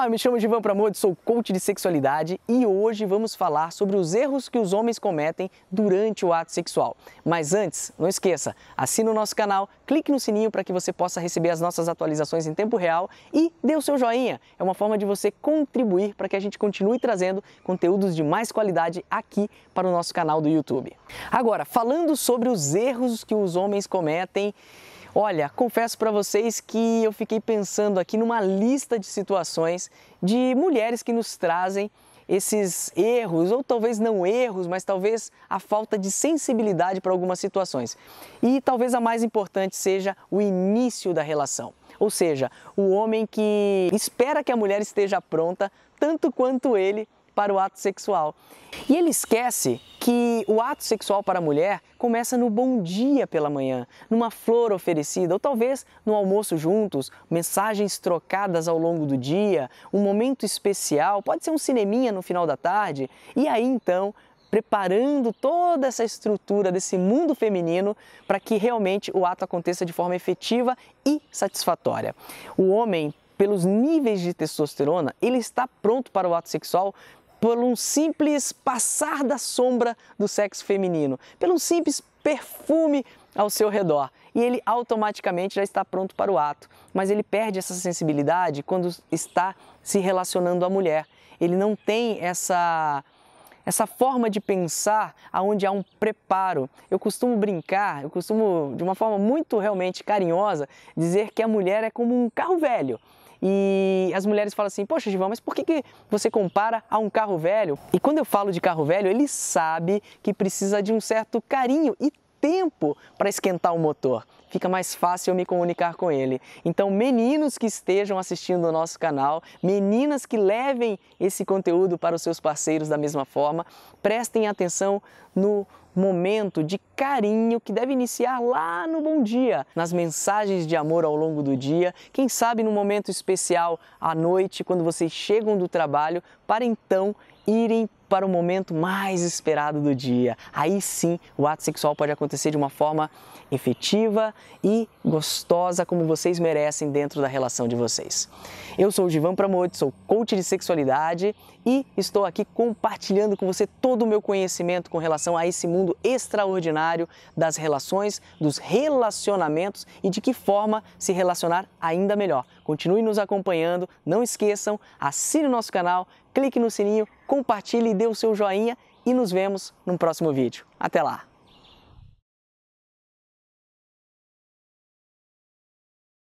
Olá, me chamo Givan Pramod, sou coach de sexualidade e hoje vamos falar sobre os erros que os homens cometem durante o ato sexual. Mas antes, não esqueça, assina o nosso canal, clique no sininho para que você possa receber as nossas atualizações em tempo real e dê o seu joinha. É uma forma de você contribuir para que a gente continue trazendo conteúdos de mais qualidade aqui para o nosso canal do YouTube. Agora, falando sobre os erros que os homens cometem, Olha, confesso para vocês que eu fiquei pensando aqui numa lista de situações de mulheres que nos trazem esses erros, ou talvez não erros, mas talvez a falta de sensibilidade para algumas situações. E talvez a mais importante seja o início da relação. Ou seja, o homem que espera que a mulher esteja pronta tanto quanto ele para o ato sexual. E ele esquece que o ato sexual para a mulher começa no bom dia pela manhã, numa flor oferecida, ou talvez no almoço juntos, mensagens trocadas ao longo do dia, um momento especial, pode ser um cineminha no final da tarde, e aí então preparando toda essa estrutura desse mundo feminino para que realmente o ato aconteça de forma efetiva e satisfatória. O homem pelos níveis de testosterona, ele está pronto para o ato sexual por um simples passar da sombra do sexo feminino, pelo um simples perfume ao seu redor e ele automaticamente já está pronto para o ato. Mas ele perde essa sensibilidade quando está se relacionando à mulher. Ele não tem essa essa forma de pensar aonde há um preparo. Eu costumo brincar, eu costumo de uma forma muito realmente carinhosa dizer que a mulher é como um carro velho e as mulheres falam assim: Poxa, Givão, mas por que, que você compara a um carro velho? E quando eu falo de carro velho, ele sabe que precisa de um certo carinho e tempo para esquentar o motor. Fica mais fácil eu me comunicar com ele. Então, meninos que estejam assistindo o nosso canal, meninas que levem esse conteúdo para os seus parceiros da mesma forma, prestem atenção no momento de carinho que deve iniciar lá no bom dia, nas mensagens de amor ao longo do dia, quem sabe no momento especial à noite, quando vocês chegam do trabalho, para então irem para o momento mais esperado do dia. Aí sim, o ato sexual pode acontecer de uma forma efetiva e gostosa como vocês merecem dentro da relação de vocês. Eu sou o Givan Pramod, sou coach de sexualidade e estou aqui compartilhando com você todo o meu conhecimento com relação a esse mundo extraordinário das relações, dos relacionamentos e de que forma se relacionar ainda melhor. Continue nos acompanhando, não esqueçam, assine o nosso canal, clique no sininho compartilhe, dê o seu joinha e nos vemos no próximo vídeo. Até lá!